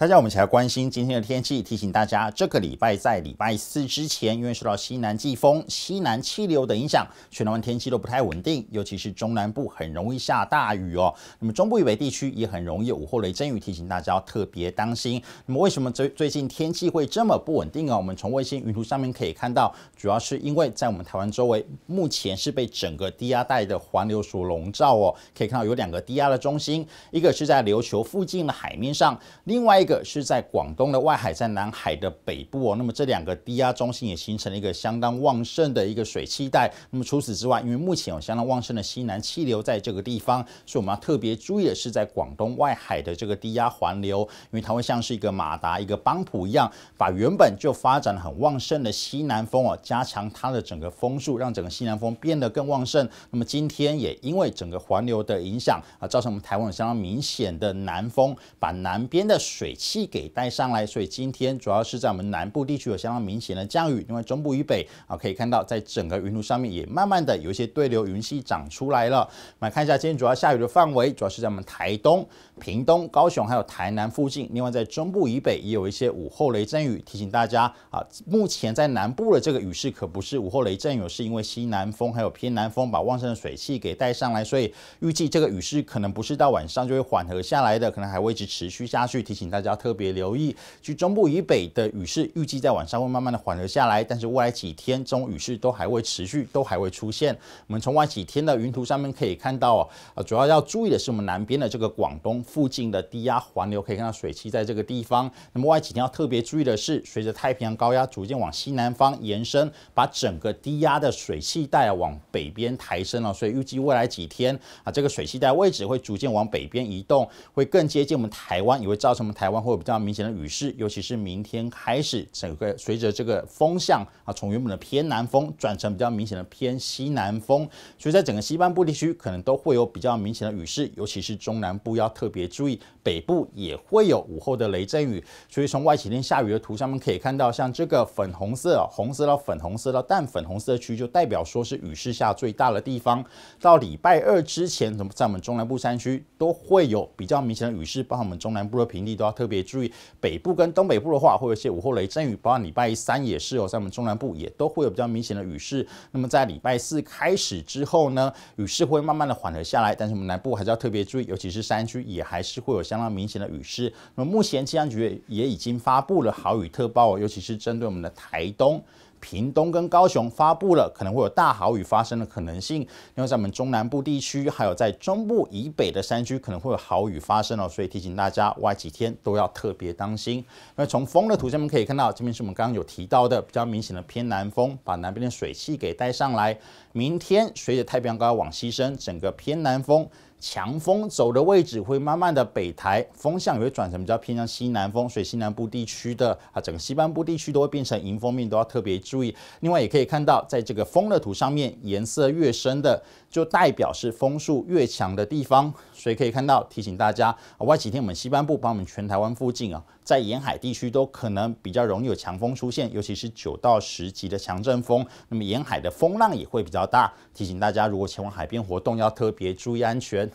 大家，我们一起来关心今天的天气。提醒大家，这个礼拜在礼拜四之前，因为受到西南季风、西南气流的影响，全台湾天气都不太稳定，尤其是中南部很容易下大雨哦。那么中部以北地区也很容易午后雷阵雨，提醒大家要特别当心。那么为什么最最近天气会这么不稳定啊？我们从卫星云图上面可以看到，主要是因为在我们台湾周围目前是被整个低压带的环流所笼罩哦。可以看到有两个低压的中心，一个是在琉球附近的海面上，另外一个。个是在广东的外海，在南海的北部哦。那么这两个低压中心也形成了一个相当旺盛的一个水气带。那么除此之外，因为目前有相当旺盛的西南气流在这个地方，所以我们要特别注意的是在广东外海的这个低压环流，因为它会像是一个马达、一个邦普一样，把原本就发展很旺盛的西南风哦，加强它的整个风速，让整个西南风变得更旺盛。那么今天也因为整个环流的影响啊，造成我们台湾有相当明显的南风，把南边的水。气给带上来，所以今天主要是在我们南部地区有相当明显的降雨。另外中部以北啊，可以看到在整个云图上面也慢慢的有一些对流云系长出来了。来看一下今天主要下雨的范围，主要是在我们台东、屏东、高雄还有台南附近。另外在中部以北也有一些午后雷阵雨。提醒大家啊，目前在南部的这个雨势可不是午后雷阵雨，是因为西南风还有偏南风把旺盛的水汽给带上来，所以预计这个雨势可能不是到晚上就会缓和下来的，可能还会一直持续下去。提醒大家。要特别留意，去中部以北的雨势，预计在晚上会慢慢的缓和下来。但是未来几天，这种雨势都还会持续，都还会出现。我们从外几天的云图上面可以看到，啊，主要要注意的是，我们南边的这个广东附近的低压环流，可以看到水汽在这个地方。那么外几天要特别注意的是，随着太平洋高压逐渐往西南方延伸，把整个低压的水汽带往北边抬升了，所以预计未来几天，啊，这个水汽带位置会逐渐往北边移动，会更接近我们台湾，也会造成我们台。会有比较明显的雨势，尤其是明天开始，整个随着这个风向啊，从原本的偏南风转成比较明显的偏西南风，所以在整个西半部地区可能都会有比较明显的雨势，尤其是中南部要特别注意，北部也会有午后的雷阵雨。所以从外起天下雨的图上面可以看到，像这个粉红色、红色到粉红色到淡粉红色区，就代表说是雨势下最大的地方。到礼拜二之前，怎么在我们中南部山区都会有比较明显的雨势，包括我们中南部的平地都要。特别注意北部跟东北部的话，会有一些午后雷阵雨，包括礼拜三也是哦，在我们中南部也都会有比较明显的雨势。那么在礼拜四开始之后呢，雨势会慢慢的缓和下来，但是我们南部还是要特别注意，尤其是山区也还是会有相当明显的雨势。那么目前气象局也已经发布了豪雨特报尤其是针对我们的台东。屏东跟高雄发布了可能会有大豪雨发生的可能性，另外在我们中南部地区，还有在中部以北的山区可能会有豪雨发生哦，所以提醒大家外几天都要特别当心。那从风的图上面可以看到，这边是我们刚刚有提到的比较明显的偏南风，把南边的水汽给带上来。明天随着太平洋高压往西升，整个偏南风。强风走的位置会慢慢的北台，风向也会转成比较偏向西南风，所以西南部地区的啊，整个西半部地区都会变成迎风面，都要特别注意。另外也可以看到，在这个风的图上面，颜色越深的，就代表是风速越强的地方。所以可以看到，提醒大家，啊，外几天我们西半部，帮我们全台湾附近啊，在沿海地区都可能比较容易有强风出现，尤其是九到十级的强阵风。那么沿海的风浪也会比较大，提醒大家，如果前往海边活动，要特别注意安全。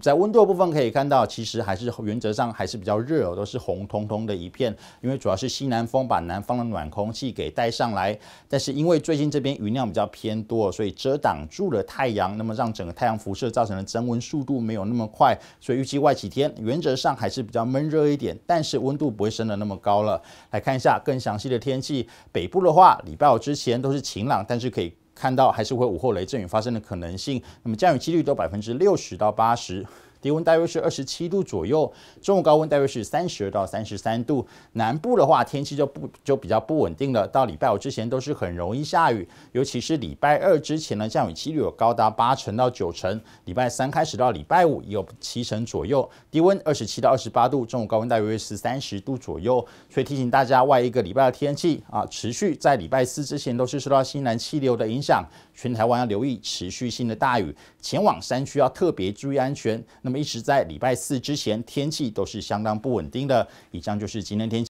在温度的部分可以看到，其实还是原则上还是比较热，都是红彤彤的一片。因为主要是西南风把南方的暖空气给带上来，但是因为最近这边云量比较偏多，所以遮挡住了太阳，那么让整个太阳辐射造成的增温速度没有那么快。所以预计外几天原则上还是比较闷热一点，但是温度不会升的那么高了。来看一下更详细的天气，北部的话礼拜五之前都是晴朗，但是可以。看到还是会午后雷阵雨发生的可能性，那么降雨几率都百分之六十到八十。低温大约是二十七度左右，中午高温大约是三十到三十三度。南部的话，天气就不就比较不稳定了。到礼拜五之前都是很容易下雨，尤其是礼拜二之前呢，降雨几率有高达八成到九成。礼拜三开始到礼拜五也有七成左右。低温二十七到二十八度，中午高温大约是三十度左右。所以提醒大家，外一个礼拜的天气啊，持续在礼拜四之前都是受到西南气流的影响，全台湾要留意持续性的大雨，前往山区要特别注意安全。那么一直在礼拜四之前，天气都是相当不稳定的。以上就是今天天气。